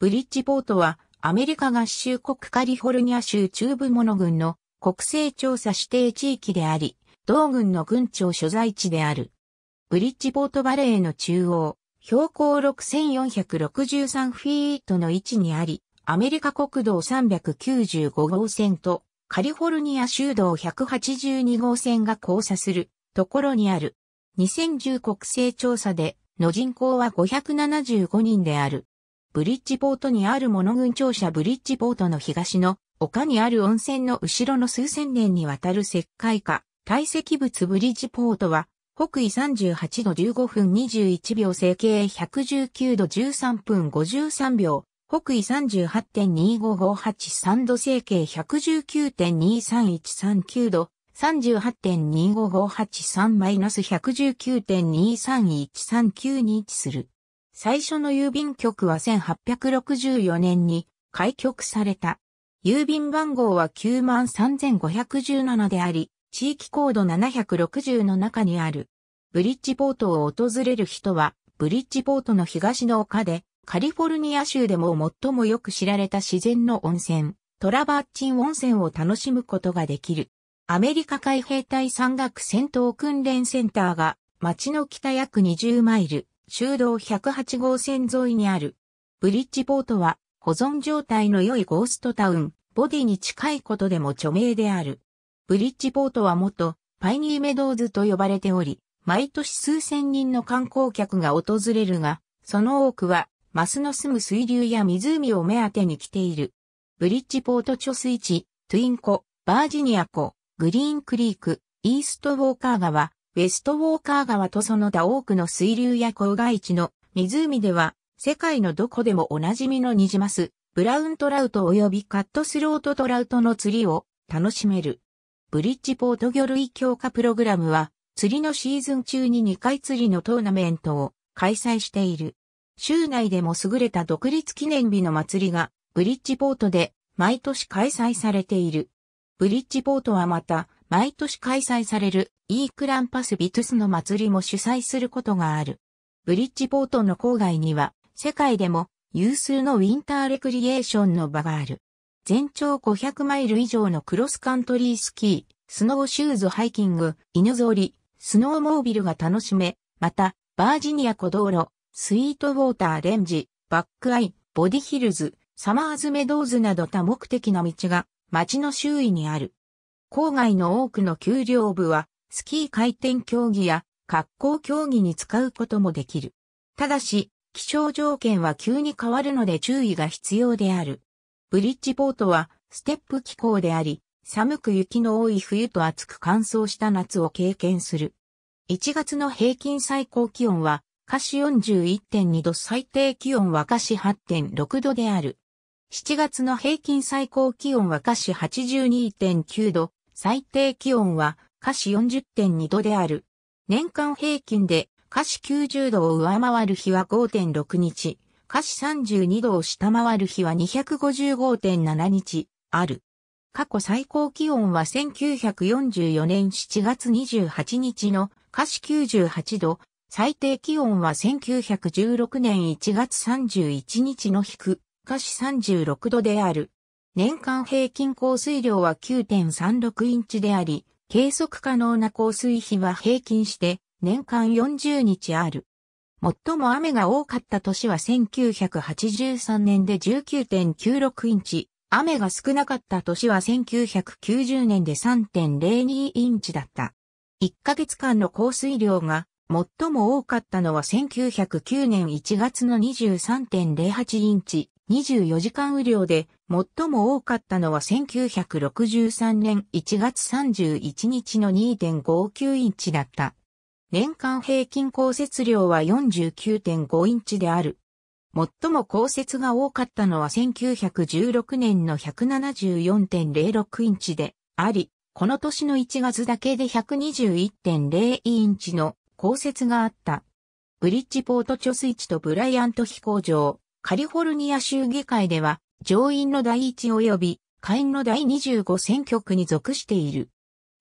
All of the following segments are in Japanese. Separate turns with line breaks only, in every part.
ブリッジポートは、アメリカ合衆国カリフォルニア州中部モノ郡の国勢調査指定地域であり、同郡の郡庁所在地である。ブリッジポートバレーの中央、標高6463フィートの位置にあり、アメリカ国道395号線とカリフォルニア州道182号線が交差するところにある。2010国勢調査での人口は575人である。ブリッジポートにある物群庁舎ブリッジポートの東の丘にある温泉の後ろの数千年にわたる石灰化、堆積物ブリッジポートは、北緯38度15分21秒整形119度13分53秒、北緯38.25583度整形119.23139度、38.25583-119.23139に位置する。最初の郵便局は1864年に開局された。郵便番号は93,517であり、地域コード760の中にある。ブリッジポートを訪れる人は、ブリッジポートの東の丘で、カリフォルニア州でも最もよく知られた自然の温泉、トラバッチン温泉を楽しむことができる。アメリカ海兵隊山岳戦闘訓練センターが、町の北約20マイル、修道108号線沿いにある。ブリッジポートは保存状態の良いゴーストタウン、ボディに近いことでも著名である。ブリッジポートは元パイニーメドーズと呼ばれており、毎年数千人の観光客が訪れるが、その多くはマスの住む水流や湖を目当てに来ている。ブリッジポート貯水池、トゥインコ、バージニア湖、グリーンクリーク、イーストウォーカー川、ウェストウォーカー川とその他多くの水流や郊外地の湖では、世界のどこでもおなじみのニジマス、ブラウントラウト及びカットスロートトラウトの釣りを楽しめる。ブリッジポート魚類強化プログラムは、釣りのシーズン中に2回釣りのトーナメントを開催している。州内でも優れた独立記念日の祭りが、ブリッジポートで毎年開催されている。ブリッジポートはまた、毎年開催されるイークランパスビトゥスの祭りも主催することがある。ブリッジポートの郊外には世界でも有数のウィンターレクリエーションの場がある。全長500マイル以上のクロスカントリースキー、スノーシューズハイキング、犬ぞり、スノーモービルが楽しめ、また、バージニア小道路、スイートウォーターレンジ、バックアイ、ボディヒルズ、サマーズメドーズなど多目的な道が街の周囲にある。郊外の多くの丘陵部は、スキー回転競技や、滑降競技に使うこともできる。ただし、気象条件は急に変わるので注意が必要である。ブリッジポートは、ステップ気候であり、寒く雪の多い冬と暑く乾燥した夏を経験する。1月の平均最高気温は、華氏41.2度最低気温は華氏8.6度である。7月の平均最高気温は華氏82.9度、最低気温は華氏40.2度である。年間平均で華氏90度を上回る日は5.6日、華氏32度を下回る日は255.7日ある。過去最高気温は1944年7月28日の華氏98度、最低気温は1916年1月31日の低、下華氏36度である。年間平均降水量は9.36インチであり、計測可能な降水比は平均して年間40日ある。最も雨が多かった年は1983年で19.96インチ、雨が少なかった年は1990年で3.02インチだった。1ヶ月間の降水量が最も多かったのは1909年1月の23.08インチ、24時間雨量で最も多かったのは1963年1月31日の2.59インチだった。年間平均降雪量は49.5インチである。最も降雪が多かったのは1916年の174.06インチであり、この年の1月だけで121.0インチの降雪があった。ブリッジポート貯水池とブライアント飛行場、カリフォルニア州議会では、上院の第1及び下院の第25選挙区に属している。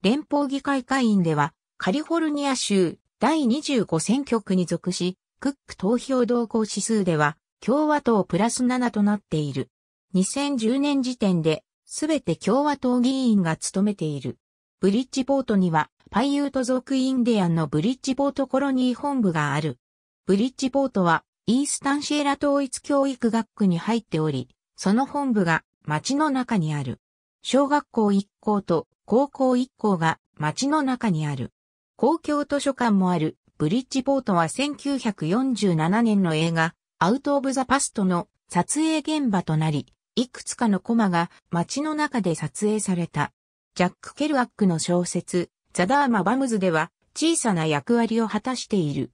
連邦議会会員では、カリフォルニア州第25選挙区に属し、クック投票動向指数では、共和党プラス7となっている。2010年時点で、すべて共和党議員が務めている。ブリッジポートには、パイユート族インディアンのブリッジポートコロニー本部がある。ブリッジポートは、イースタンシエラ統一教育学区に入っており、その本部が町の中にある。小学校1校と高校1校が町の中にある。公共図書館もあるブリッジポートは1947年の映画アウト・オブ・ザ・パストの撮影現場となり、いくつかのコマが街の中で撮影された。ジャック・ケルアックの小説、ザ・ダーマ・バムズでは小さな役割を果たしている。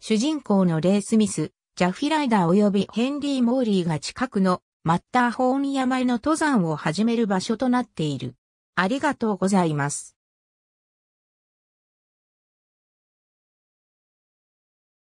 主人公のレイ・スミス、ジャフィライダー及びヘンリー・モーリーが近くのマッターホーン山への登山を始める場所となっている。ありがとうございます。